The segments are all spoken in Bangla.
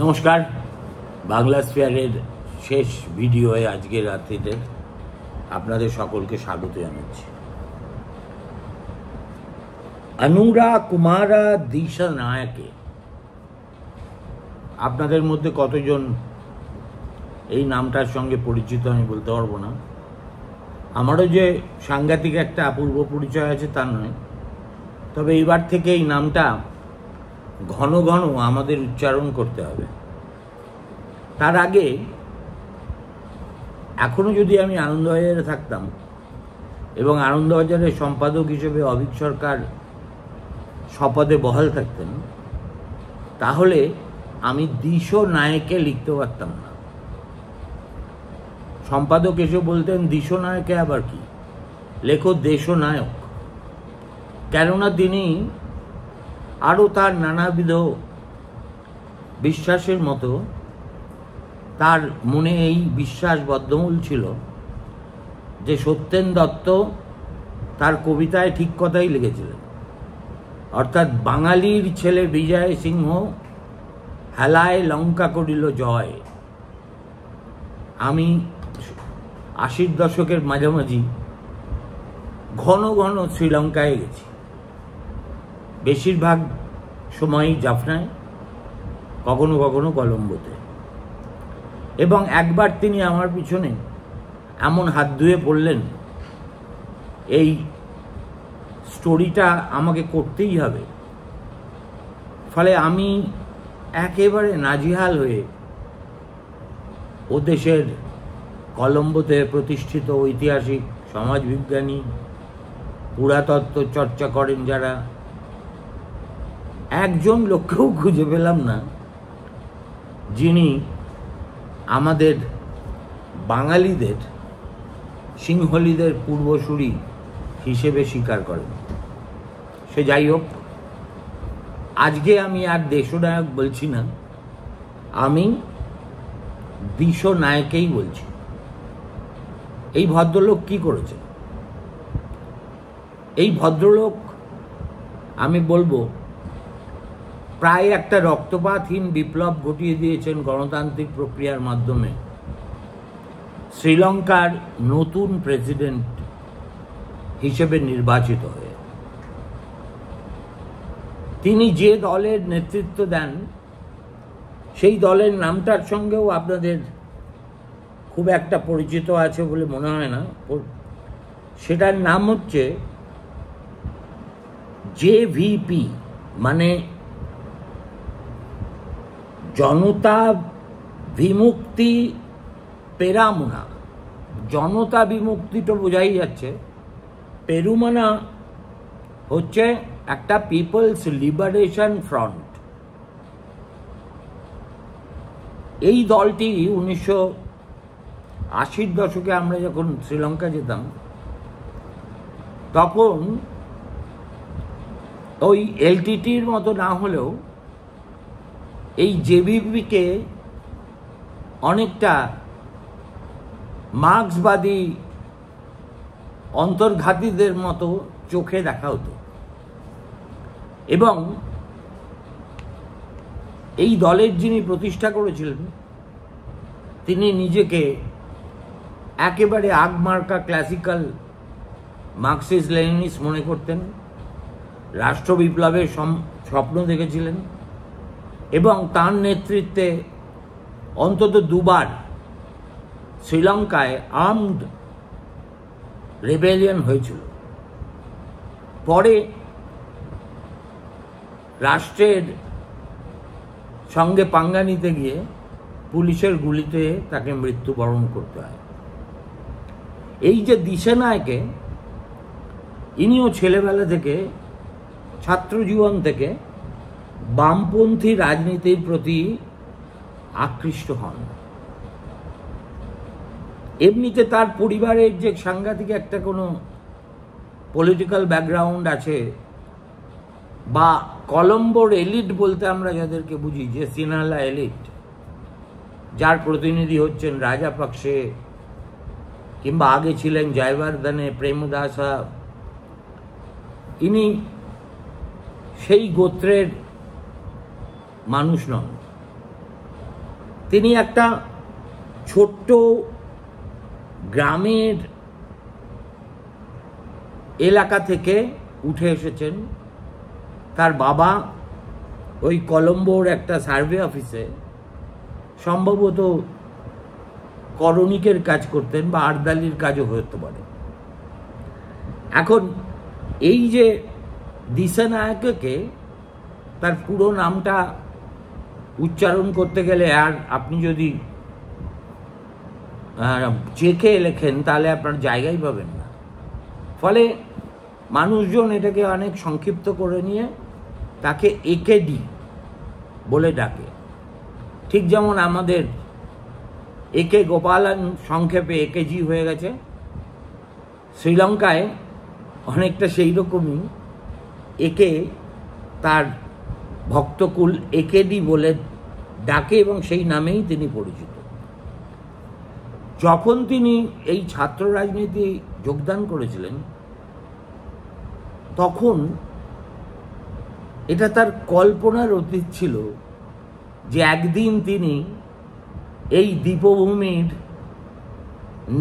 নমস্কার বাংলা স্পেয়ারের শেষ ভিডিওয়ে আজকের রাত্রিতে আপনাদের সকলকে স্বাগত জানাচ্ছি অনুরা কুমারা দিশা নায়কে আপনাদের মধ্যে কতজন এই নামটার সঙ্গে পরিচিত আমি বলতে পারবো না আমারও যে সাংঘাতিক একটা অপূর্ব পরিচয় আছে তা নয় তবে এইবার থেকে এই নামটা ঘন ঘন আমাদের উচ্চারণ করতে হবে তার আগে এখনো যদি আমি আনন্দবাজারে থাকতাম এবং আনন্দবাজারের সম্পাদক হিসেবে অভিক সরকার সপদে বহাল থাকতেন তাহলে আমি দিশো নায়কে লিখতে পারতাম না সম্পাদক এসে বলতেন দিশো নায়কে আবার কি লেখো দেশ নায়ক কেননা তিনি আরও তার নানাবিধ বিশ্বাসের মতো তার মনে এই বিশ্বাস বদ্ধমূল ছিল যে সত্যেন দত্ত তার কবিতায় ঠিক কথাই লিখেছিলেন অর্থাৎ বাঙালির ছেলে বিজয় সিংহ হেলায় লঙ্কা করিল জয় আমি আশির দশকের মাঝামাঝি ঘন ঘন শ্রীলঙ্কায় গেছি বেশিরভাগ সময়ই জাফনায় কখনো কখনো কলম্বোতে এবং একবার তিনি আমার পিছনে এমন হাত ধুয়ে পড়লেন এই স্টোরিটা আমাকে করতেই হবে ফলে আমি একেবারে নাজিহাল হয়ে ও দেশের কলম্বোতে প্রতিষ্ঠিত ঐতিহাসিক সমাজবিজ্ঞানী পুরাতত্ত্ব চর্চা করেন যারা একজন লোককেও খুঁজে পেলাম না যিনি আমাদের বাঙালিদের সিংহলিদের পূর্বসূরি হিসেবে স্বীকার করেন সে যাই হোক আজকে আমি আর দেশনায়ক বলছি না আমি বিশ্বনায়কেই বলছি এই ভদ্রলোক কি করেছে এই ভদ্রলোক আমি বলবো প্রায় একটা রক্তপাতহীন বিপ্লব ঘটিয়ে দিয়েছেন গণতান্ত্রিক প্রক্রিয়ার মাধ্যমে শ্রীলঙ্কার নতুন প্রেসিডেন্ট হিসেবে নির্বাচিত হয়ে তিনি যে দলের নেতৃত্ব দেন সেই দলের নামটার সঙ্গেও আপনাদের খুব একটা পরিচিত আছে বলে মনে হয় না সেটার নাম হচ্ছে জেভিপি মানে জনতা বিমুক্তি পেরামুনা জনতা বিমুক্তিটা বোঝাই যাচ্ছে পেরুমানা হচ্ছে একটা পিপলস লিবারেশন ফ্রন্ট এই দলটি উনিশশো আশির দশকে আমরা যখন শ্রীলঙ্কা যেতাম তখন ওই এলটিটির মতো না হলেও এই জেভিপিকে অনেকটা মার্ক্সবাদী অন্তর্ঘাতীদের মতো চোখে দেখা হতো এবং এই দলের যিনি প্রতিষ্ঠা করেছিলেন তিনি নিজেকে একেবারে আগমার্কা ক্লাসিক্যাল মার্কসিস লেনিস মনে করতেন রাষ্ট্র বিপ্লবের স্বপ্ন দেখেছিলেন এবং তার নেতৃত্বে অন্তত দুবার শ্রীলঙ্কায় আর্মড রেবেলিয়ন হয়েছিল পরে রাষ্ট্রের সঙ্গে পাঙ্গা নিতে গিয়ে পুলিশের গুলিতে তাকে মৃত্যুবরণ করতে হয় এই যে দিশেনায়কে ইনিও ছেলেবেলা থেকে ছাত্র জীবন থেকে বামপন্থী রাজনীতির প্রতি আকৃষ্ট হন এমনিতে তার পরিবারের যে সাংঘাতিক একটা কোনো পলিটিক্যাল ব্যাকগ্রাউন্ড আছে বা কলম্বোর এলিট বলতে আমরা যাদেরকে বুঝি যে সিনালা এলিট যার প্রতিনিধি হচ্ছেন রাজা পাকসে কিংবা আগে ছিলেন জয়বর্ধনে প্রেমদাসা ইনি সেই গোত্রের মানুষ নন তিনি একটা ছোট্ট গ্রামের এলাকা থেকে উঠে এসেছেন তার বাবা ওই কলম্বোর একটা সার্ভে অফিসে সম্ভবত করণিকের কাজ করতেন বা আর্দালির কাজও হতে পারে এখন এই যে দিশানায়ককে তার পুরো নামটা উচ্চারণ করতে গেলে আর আপনি যদি চেখে লেখেন তাহলে আপনার জায়গাই পাবেন না ফলে মানুষজন এটাকে অনেক সংক্ষিপ্ত করে নিয়ে তাকে একেডি বলে ডাকে ঠিক যেমন আমাদের একে গোপালন সংক্ষেপে একেজি হয়ে গেছে শ্রীলঙ্কায় অনেকটা সেই রকমই একে তার ভক্তকুল একেডি বলে ডাকে এবং সেই নামেই তিনি পরিচিত যখন তিনি এই ছাত্র রাজনীতি যোগদান করেছিলেন তখন এটা তার কল্পনার অতীত ছিল যে একদিন তিনি এই দ্বীপভূমির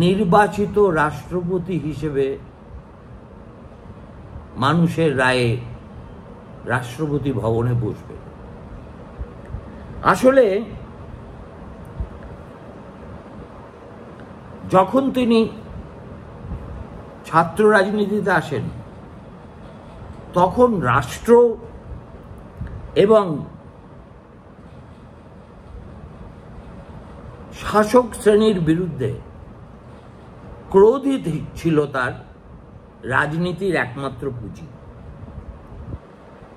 নির্বাচিত রাষ্ট্রপতি হিসেবে মানুষের রায়ে রাষ্ট্রপতি ভবনে বসবে আসলে যখন তিনি ছাত্র রাজনীতিতে আসেন তখন রাষ্ট্র এবং শাসক শ্রেণীর বিরুদ্ধে ক্রোধিত ছিল তার রাজনীতির একমাত্র পুঁজি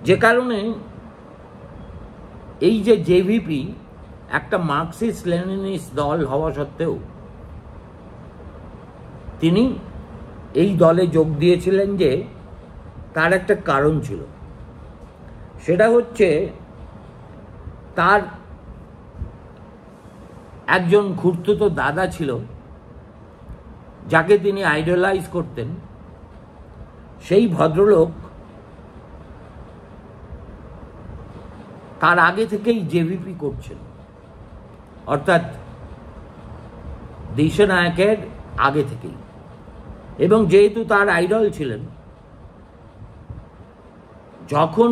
যে কারণে এই যে জেভিপি একটা মার্কসিস্ট লেনিনিস্ট দল হওয়া সত্ত্বেও তিনি এই দলে যোগ দিয়েছিলেন যে তার একটা কারণ ছিল সেটা হচ্ছে তার একজন খুঁড়তুতো দাদা ছিল যাকে তিনি আইডলাইজ করতেন সেই ভদ্রলোক তার আগে থেকেই জেভিপি করছেন অর্থাৎ দেশনায়কের আগে থেকেই এবং যেহেতু তার আইডল ছিলেন যখন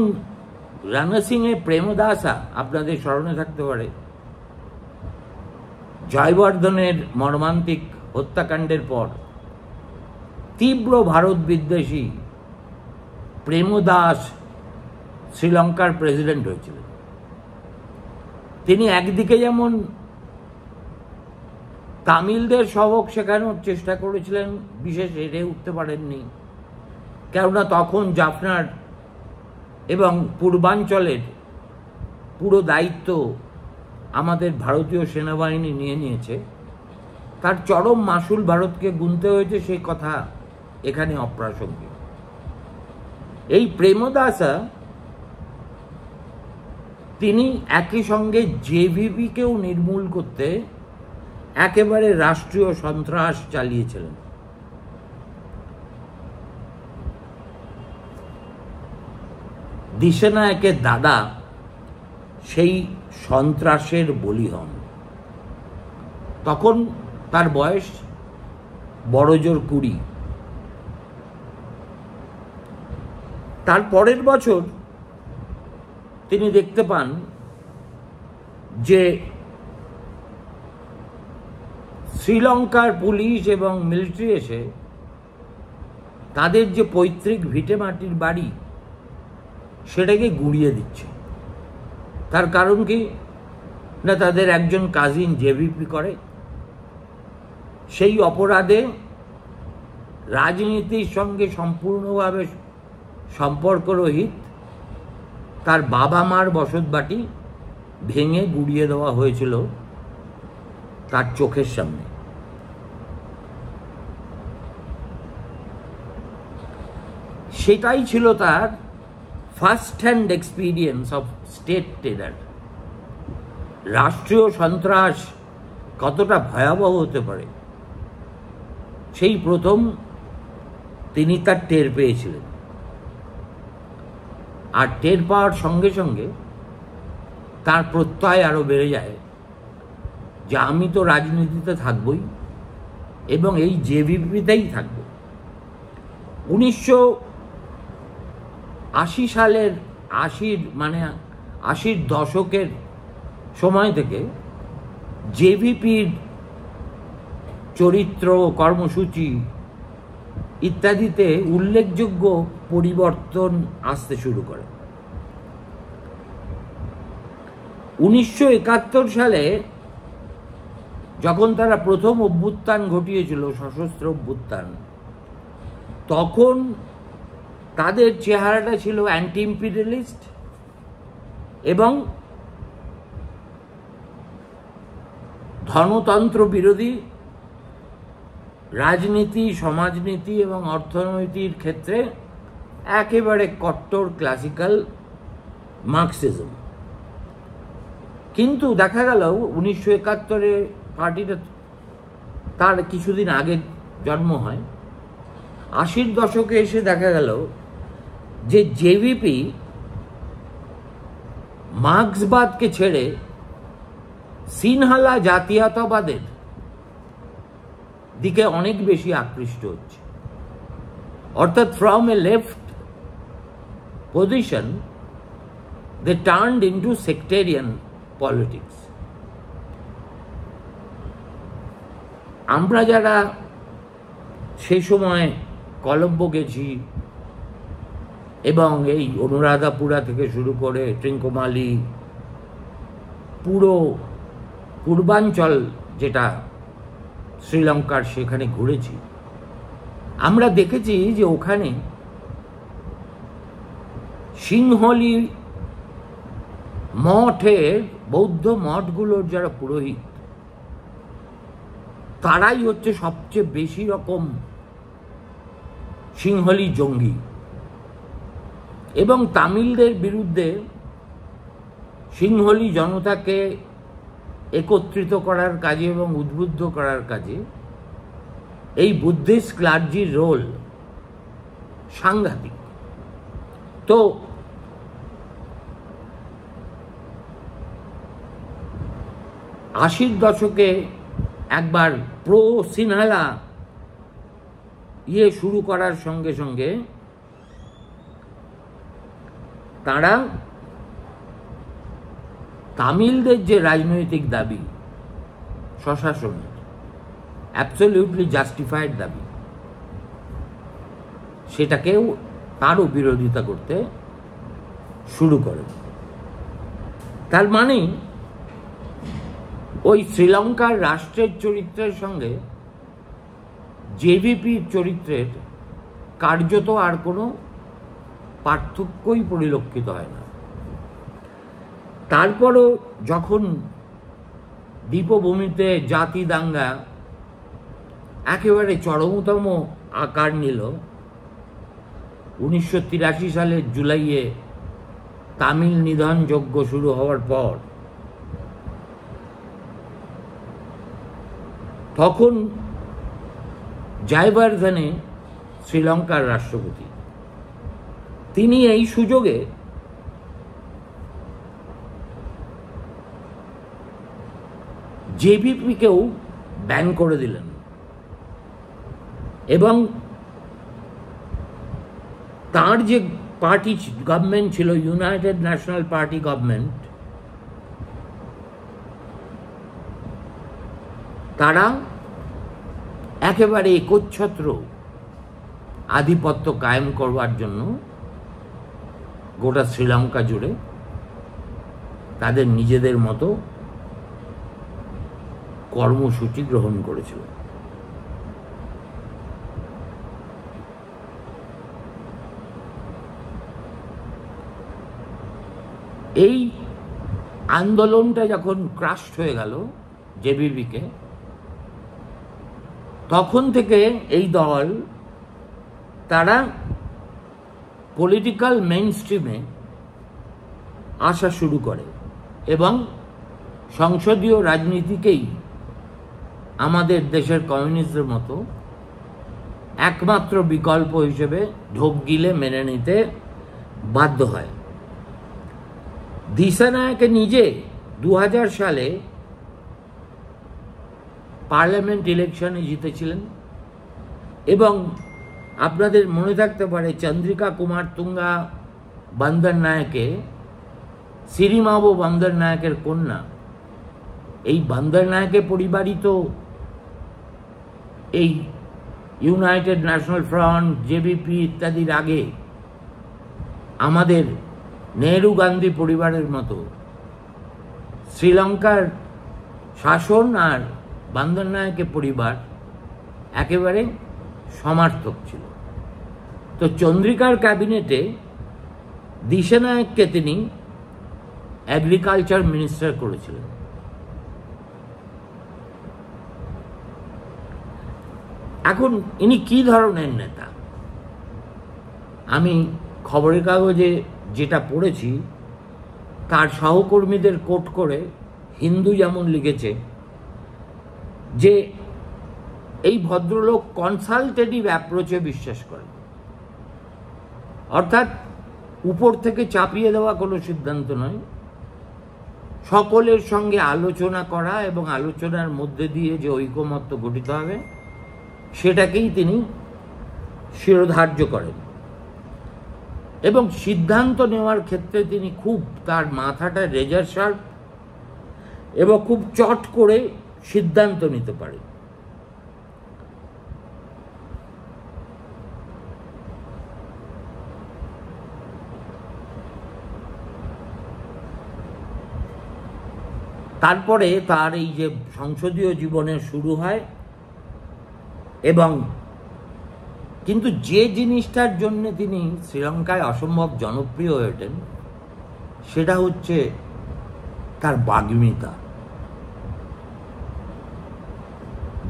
রানা সিংয়ে প্রেমদাসা আপনাদের স্মরণে থাকতে পারে জয়বর্ধনের মর্মান্তিক হত্যাকাণ্ডের পর তীব্র ভারত বিদ্বেষী প্রেমদাস শ্রীলঙ্কার প্রেসিডেন্ট হয়েছিলেন তিনি একদিকে যেমন তামিলদের সবক শেখানোর চেষ্টা করেছিলেন বিশেষ হেরে উঠতে পারেননি কেননা তখন জাফনার এবং পূর্বাঞ্চলের পুরো দায়িত্ব আমাদের ভারতীয় সেনাবাহিনী নিয়ে নিয়েছে তার চরম মাসুল ভারতকে গুনতে হয়েছে সেই কথা এখানে অপ্রাসঙ্গিক এই প্রেমদাসা তিনি একই সঙ্গে জেভিপিকেও নির্মূল করতে একেবারে রাষ্ট্রীয় সন্ত্রাস চালিয়েছিলেন দিশেনায়কের দাদা সেই সন্ত্রাসের বলি হন তখন তার বয়স বড়জোর কুড়ি তার পরের বছর তিনি দেখতে পান যে শ্রীলঙ্কার পুলিশ এবং মিলিটারি এসে তাদের যে পৈতৃক ভিটে মাটির বাড়ি সেটাকে গুড়িয়ে দিচ্ছে তার কারণ কি না তাদের একজন কাজিন জেভিপি করে সেই অপরাধে রাজনীতির সঙ্গে সম্পূর্ণভাবে সম্পর্করহিত তার বাবা মার বসতবাটি ভেঙে গুড়িয়ে দেওয়া হয়েছিল তার চোখের সামনে সেটাই ছিল তার first hand experience of state terror রাষ্ট্রীয় সন্ত্রাস কতটা ভয়াবহ হতে পারে সেই প্রথম তিনি তার টের পেয়েছিলেন আর টের পাওয়ার সঙ্গে সঙ্গে তার প্রত্যয় আরও বেড়ে যায় যে আমি তো রাজনীতিতে থাকবই এবং এই জেভিপিতেই থাকব উনিশশো আশি সালের আশির মানে আশির দশকের সময় থেকে জেভিপির চরিত্র কর্মসূচি ইত্যাদিতে উল্লেখযোগ্য পরিবর্তন আসতে শুরু করে উনিশশো সালে যখন তারা প্রথম অভ্যুত্থান ঘটিয়েছিল সশস্ত্র অভ্যুত্থান তখন তাদের চেহারাটা ছিল অ্যান্টি ইম্পিরিয়ালিস্ট এবং ধনতন্ত্র বিরোধী রাজনীতি সমাজনীতি এবং অর্থনৈতিক ক্ষেত্রে একেবারে কট্টর ক্লাসিক্যাল মার্কসিজম কিন্তু দেখা গেল উনিশশো একাত্তরে পার্টিটা তার কিছুদিন আগে জন্ম হয় আশির দশকে এসে দেখা গেল যে জেভিপি মার্ক্সবাদকে ছেড়ে সিনহালা জাতীয়তাবাদের দিকে অনেক বেশি আকৃষ্ট হচ্ছে অর্থাৎ from a left position, they turned into sectarian politics. আমরা যারা সেই সময় কলম্বো গেছি এবং এই অনুরাধাপুরা থেকে শুরু করে ট্রিঙ্কুমালি পুরো পূর্বাঞ্চল যেটা শ্রীলঙ্কার সেখানে ঘুরেছি আমরা দেখেছি যে ওখানে সিংহলি মঠের বৌদ্ধ মঠগুলোর যারা পুরোহিত তারাই হচ্ছে সবচেয়ে বেশি রকম সিংহলি জঙ্গি এবং তামিলদের বিরুদ্ধে সিংহলি জনতাকে একত্রিত করার কাজে এবং উদ্বুদ্ধ করার কাজে এই বুদ্ধিস্ট ক্লার্জির রোল সাংঘাতিক তো আশির দশকে একবার প্রো সিনহালা ইয়ে শুরু করার সঙ্গে সঙ্গে তারা তামিলদের যে রাজনৈতিক দাবি স্বশাসনের অ্যাবসলিউটলি জাস্টিফাইড দাবি সেটাকেও তারও বিরোধিতা করতে শুরু করে তার মানে ওই শ্রীলঙ্কার রাষ্ট্রের চরিত্রের সঙ্গে জেভিপির চরিত্রের কার্যত আর কোনো পার্থক্যই পরিলক্ষিত হয় না তারপরও যখন দ্বীপভূমিতে জাতি দাঙ্গা একেবারে চরমতম আকার নিল উনিশশো সালের জুলাইয়ে তামিল নিধন যজ্ঞ শুরু হওয়ার পর তখন জয়বর্ধনে শ্রীলঙ্কার রাষ্ট্রপতি তিনি এই সুযোগে জেবিপিকেও ব্যান করে দিলেন এবং তার যে পার্টি গভর্নমেন্ট ছিল ইউনাইটেড ন্যাশনাল পার্টি গভর্নমেন্ট তারা একেবারে একচ্ছত্র আধিপত্য কায়েম করবার জন্য গোটা শ্রীলঙ্কা জুড়ে তাদের নিজেদের মতো কর্মসূচি গ্রহণ করেছিল এই আন্দোলনটা যখন ক্রাস্ট হয়ে গেল জেবিবিকে তখন থেকে এই দল তারা পলিটিক্যাল মেইন স্ট্রিমে আসা শুরু করে এবং সংসদীয় রাজনীতিকেই আমাদের দেশের কমিউনিস্টের মতো একমাত্র বিকল্প হিসেবে ঢোক গিলে মেনে নিতে বাধ্য হয় দিশানায়কে নিজে দু সালে পার্লামেন্ট ইলেকশনে জিতেছিলেন এবং আপনাদের মনে থাকতে পারে চন্দ্রিকা কুমার তুঙ্গা বান্দর নায়কে সিরিমাবু বান্দর নায়কের কন্যা এই বান্দর নায়কের পরিবারই তো এই ইউনাইটেড ন্যাশনাল ফ্রন্ট জেবিপি ইত্যাদির আগে আমাদের নেহরু গান্ধী পরিবারের মতো শ্রীলঙ্কার শাসন আর বান্দর নায়কের পরিবার একেবারে সমার্থক ছিল তো চন্দ্রিকার ক্যাবিনেটে দিশানায়ককে তিনি অ্যাগ্রিকালচার মিনিস্টার করেছিলেন এখন ইনি কি ধরনের নেতা আমি খবরের কাগজে যেটা পড়েছি তার সহকর্মীদের কোট করে হিন্দু যেমন লিখেছে যে এই ভদ্রলোক কনসালটেটিভ অ্যাপ্রোচে বিশ্বাস করে অর্থাৎ উপর থেকে চাপিয়ে দেওয়া কোনো সিদ্ধান্ত নয় সকলের সঙ্গে আলোচনা করা এবং আলোচনার মধ্যে দিয়ে যে ঐকমত্য গঠিত হবে সেটাকেই তিনি শিরোধার্য করেন এবং সিদ্ধান্ত নেওয়ার ক্ষেত্রে তিনি খুব তার মাথাটা রেজার শার্প এবং খুব চট করে সিদ্ধান্ত নিতে পারে তারপরে তার এই যে সংসদীয় জীবনে শুরু হয় এবং কিন্তু যে জিনিসটার জন্য তিনি শ্রীলঙ্কায় অসম্ভব জনপ্রিয় হয়ে ওঠেন সেটা হচ্ছে তার বাগ্মিতা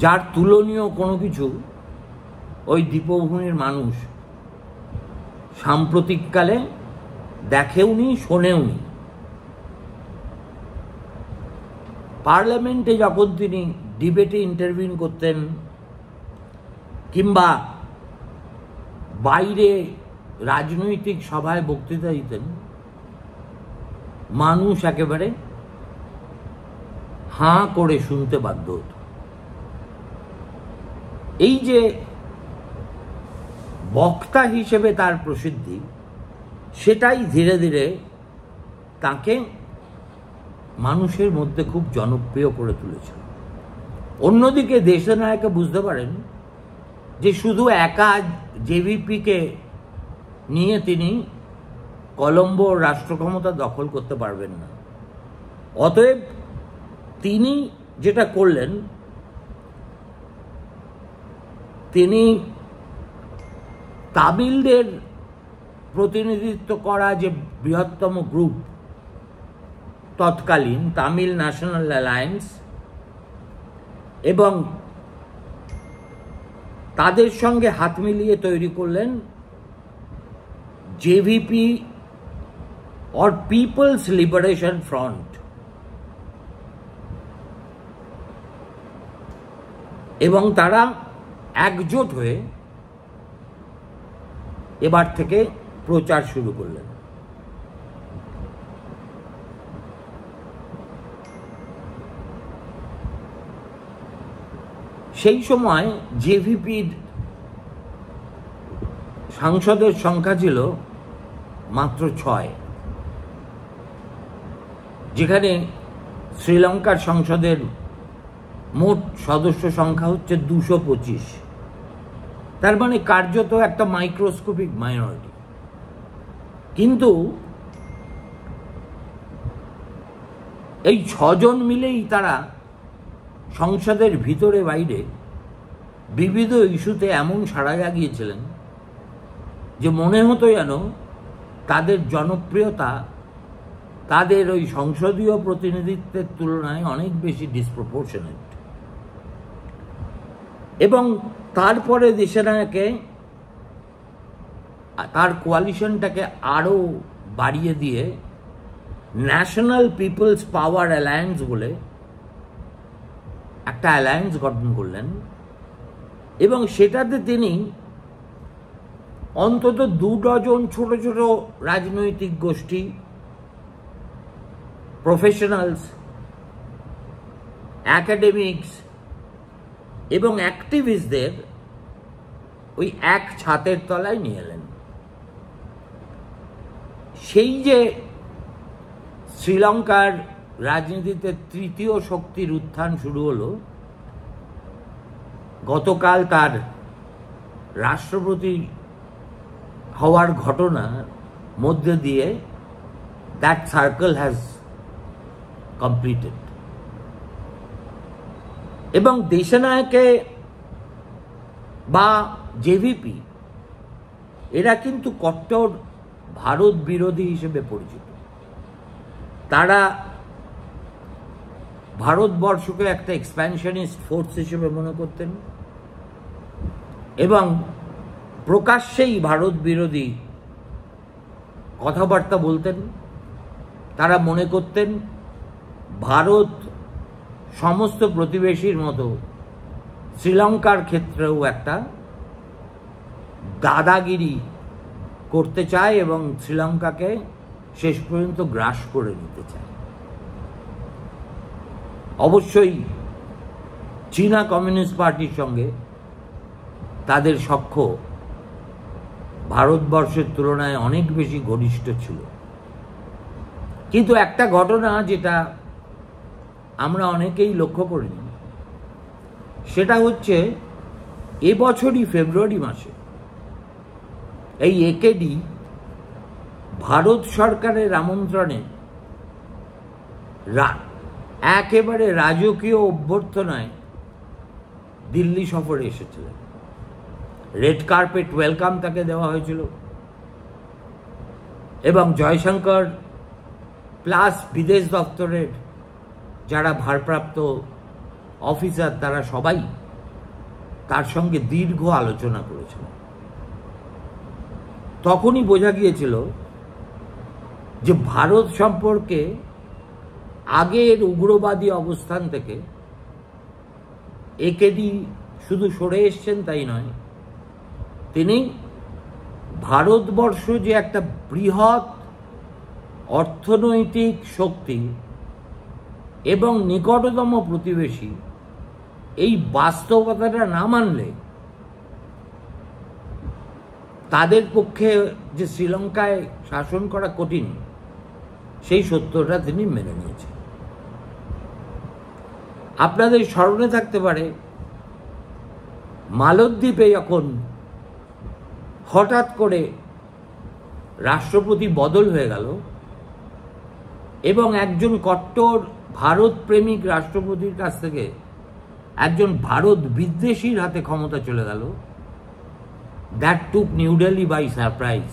যার তুলনীয় কোনো কিছু ওই দ্বীপভূমির মানুষ সাম্প্রতিককালে দেখেওনি শোনেওনি পার্লামেন্টে যখন তিনি ডিবেটে ইন্টারভিউ করতেন কিংবা বাইরে রাজনৈতিক সভায় বক্তৃতা দিতেন মানুষ একেবারে হাঁ করে শুনতে বাধ্য হতো এই যে বক্তা হিসেবে তার প্রসিদ্ধি সেটাই ধীরে ধীরে তাকে মানুষের মধ্যে খুব জনপ্রিয় করে তুলেছে অন্যদিকে দেশের নায়কে বুঝতে পারেন যে শুধু একা জেভিপিকে নিয়ে তিনি কলম্বো রাষ্ট্রক্ষমতা দখল করতে পারবেন না অতএব তিনি যেটা করলেন তিনি তামিলদের প্রতিনিধিত্ব করা যে বৃহত্তম গ্রুপ তৎকালীন তামিল ন্যাশনাল অ্যালায়েন্স এবং তাদের সঙ্গে হাত মিলিয়ে তৈরি করলেন JVP or people's liberation front এবং তারা একজোট হয়ে এবার থেকে প্রচার শুরু করলেন সেই সময় জেভিপির সাংসদের সংখ্যা ছিল মাত্র ছয় যেখানে শ্রীলঙ্কার সংসদের মোট সদস্য সংখ্যা হচ্ছে দুশো পঁচিশ তার মানে কার্যত একটা মাইক্রোস্কোপিক মাইনরিটি কিন্তু এই ছজন মিলেই তারা সংসদের ভিতরে বাইরে বিবিধ ইস্যুতে এমন সাড়া জাগিয়েছিলেন যে মনে হতো যেন তাদের জনপ্রিয়তা তাদের ওই সংসদীয় প্রতিনিধিত্বের তুলনায় অনেক বেশি ডিসপ্রপোর্শনেট এবং তারপরে দেশেনাকে তার কোয়ালিশনটাকে আরও বাড়িয়ে দিয়ে ন্যাশনাল পিপলস পাওয়ার অ্যালায়েন্স বলে একটা অ্যালায়েন্স গঠন করলেন এবং সেটাতে তিনি অন্তত দু ডজন ছোট ছোট রাজনৈতিক গোষ্ঠী প্রফেশনালস অ্যাকাডেমিক্স এবং অ্যাক্টিভিস্টদের ওই এক ছাতের তলায় নিয়ে এলেন সেই যে শ্রীলঙ্কার রাজনীতিতে তৃতীয় শক্তির উত্থান শুরু হলো গতকাল তার রাষ্ট্রপতি হওয়ার ঘটনা মধ্যে দিয়ে দ্যাট সার্কেল হ্যাজ কমপ্লিটেড এবং দেশনায়কে বা জেভিপি এরা কিন্তু কট্টর ভারত বিরোধী হিসেবে পরিচিত তারা ভারতবর্ষকে একটা এক্সপ্যানশনিস্ট ফোর্স হিসেবে মনে করতেন এবং প্রকাশ্যেই ভারত বিরোধী কথাবার্তা বলতেন তারা মনে করতেন ভারত সমস্ত প্রতিবেশীর মতো শ্রীলঙ্কার ক্ষেত্রেও একটা দাদাগিরি করতে চায় এবং শ্রীলঙ্কাকে শেষ পর্যন্ত গ্রাস করে নিতে চায় অবশ্যই চীনা কমিউনিস্ট পার্টির সঙ্গে তাদের সখ্য ভারতবর্ষের তুলনায় অনেক বেশি ঘনিষ্ঠ ছিল কিন্তু একটা ঘটনা যেটা আমরা অনেকেই লক্ষ্য করি সেটা হচ্ছে এবছরই ফেব্রুয়ারি মাসে এই একেডি ভারত সরকারের আমন্ত্রণে একেবারে রাজকীয় অভ্যর্থনায় দিল্লি সফরে এসেছিলেন রেড কার্পেট ওয়েলকাম তাকে দেওয়া হয়েছিল এবং জয়শঙ্কর প্লাস বিদেশ দপ্তরের যারা ভারপ্রাপ্ত অফিসার তারা সবাই তার সঙ্গে দীর্ঘ আলোচনা করেছিল তখনই বোঝা গিয়েছিল যে ভারত সম্পর্কে আগের উগ্রবাদী অবস্থান থেকে একেডি শুধু সরে এসছেন তাই নয় তিনি ভারতবর্ষ যে একটা বৃহৎ অর্থনৈতিক শক্তি এবং নিকটতম প্রতিবেশী এই বাস্তবতাটা না মানলে তাদের পক্ষে যে শ্রীলঙ্কায় শাসন করা কঠিন সেই সত্যটা তিনি মেনে নিয়েছেন আপনাদের স্মরণে থাকতে পারে মালদ্বীপে যখন হঠাৎ করে রাষ্ট্রপতি বদল হয়ে গেল এবং একজন কট্টর ভারত প্রেমিক রাষ্ট্রপতির কাছ থেকে একজন ভারত বিদ্বেষীর হাতে ক্ষমতা চলে গেল that took New Delhi by surprise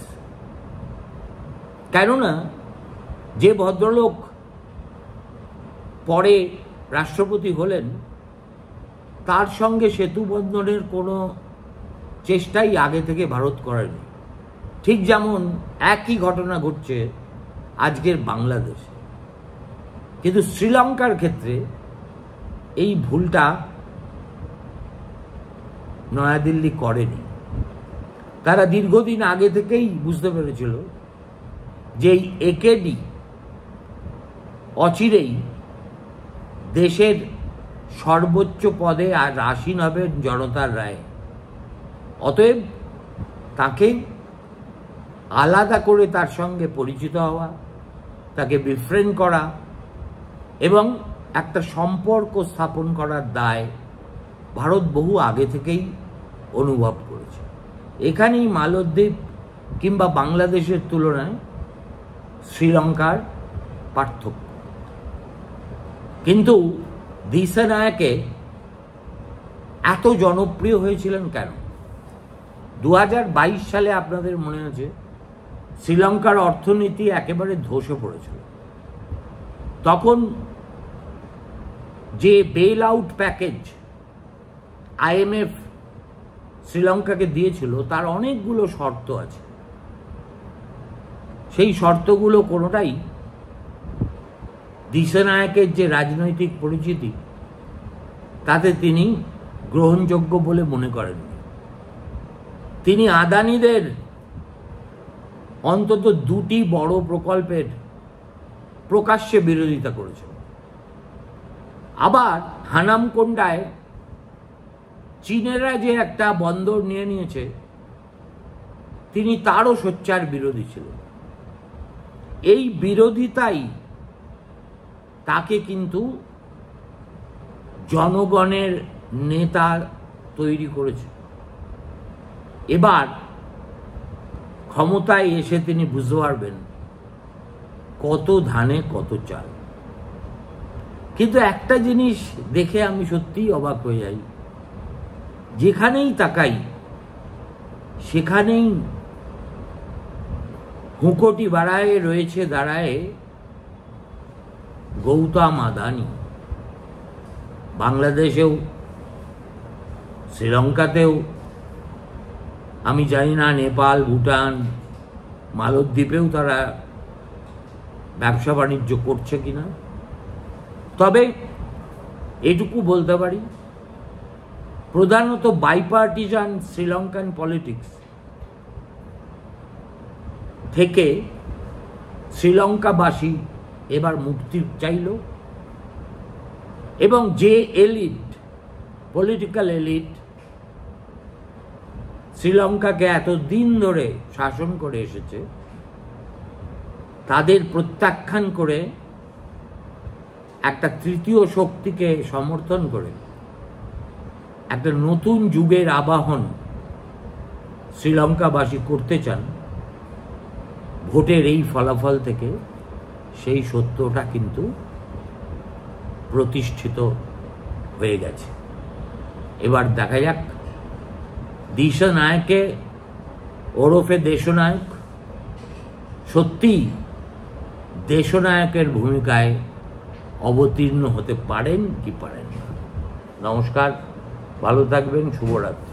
কেননা যে ভদ্রলোক পরে রাষ্ট্রপতি হলেন তার সঙ্গে সেতু বন্ধনের কোনো চেষ্টাই আগে থেকে ভারত করেনি ঠিক যেমন একই ঘটনা ঘটছে আজকের বাংলাদেশে কিন্তু শ্রীলঙ্কার ক্ষেত্রে এই ভুলটা নয়াদিল্লি করেনি তারা দীর্ঘদিন আগে থেকেই বুঝতে পেরেছিল যে এই একেডি অচিরেই দেশের সর্বোচ্চ পদে আর আসীন হবে জনতার রায় অতএব তাকে আলাদা করে তার সঙ্গে পরিচিত হওয়া তাকে বিফ্রেন্ড করা এবং একটা সম্পর্ক স্থাপন করার দায় ভারত বহু আগে থেকেই অনুভব করেছে এখানেই মালদ্বীপ কিংবা বাংলাদেশের তুলনায় শ্রীলঙ্কার পার্থক্য কিন্তু দিশানায়কে এত জনপ্রিয় হয়েছিলেন কেন দু সালে আপনাদের মনে আছে শ্রীলঙ্কার অর্থনীতি একেবারে ধসে পড়েছিল তখন যে বেল আউট প্যাকেজ আইএমএফ শ্রীলঙ্কাকে দিয়েছিল তার অনেকগুলো শর্ত আছে সেই শর্তগুলো কোনোটাই দিশানায়কের যে রাজনৈতিক পরিচিতি তাতে তিনি গ্রহণযোগ্য বলে মনে করেননি তিনি আদানিদের অন্তত দুটি বড় প্রকল্পের প্রকাশ্যে বিরোধিতা করেছে আবার হানামকোন্ডায় চীনেরা যে একটা বন্দর নিয়ে নিয়েছে তিনি তারও সোচ্চার বিরোধী ছিলেন এই বিরোধিতাই তাকে কিন্তু জনগণের নেতা তৈরি করেছে এবার ক্ষমতায় এসে তিনি বুঝতে পারবেন কত ধানে কত চাল কিন্তু একটা জিনিস দেখে আমি সত্যিই অবাক হয়ে যাই যেখানেই তাকাই সেখানেই হুঁকোটি বাড়ায় রয়েছে দাঁড়ায় গৌতম আদানি বাংলাদেশেও শ্রীলঙ্কাতেও আমি জানি না নেপাল ভুটান মালদ্বীপেও তারা ব্যবসা বাণিজ্য করছে কি না তবে এটুকু বলতে পারি প্রধানত বাইপার্টিজান শ্রীলঙ্কান পলিটিক্স থেকে শ্রীলঙ্কাবাসী এবার মুক্তি চাইল এবং যে এলিট পলিটিক্যাল এলিট শ্রীলঙ্কাকে এতদিন ধরে শাসন করে এসেছে তাদের প্রত্যাখ্যান করে একটা তৃতীয় শক্তিকে সমর্থন করে একটা নতুন যুগের আবাহন শ্রীলঙ্কাবাসী করতে চান ভোটের এই ফলাফল থেকে সেই সত্যটা কিন্তু প্রতিষ্ঠিত হয়ে গেছে এবার দেখা যাক দিশা নায়কে ওরফে দেশনায়ক সত্যিই দেশনায়কের ভূমিকায় অবতীর্ণ হতে পারেন কি পারেন না নমস্কার ভালো থাকবেন শুভরাত্রি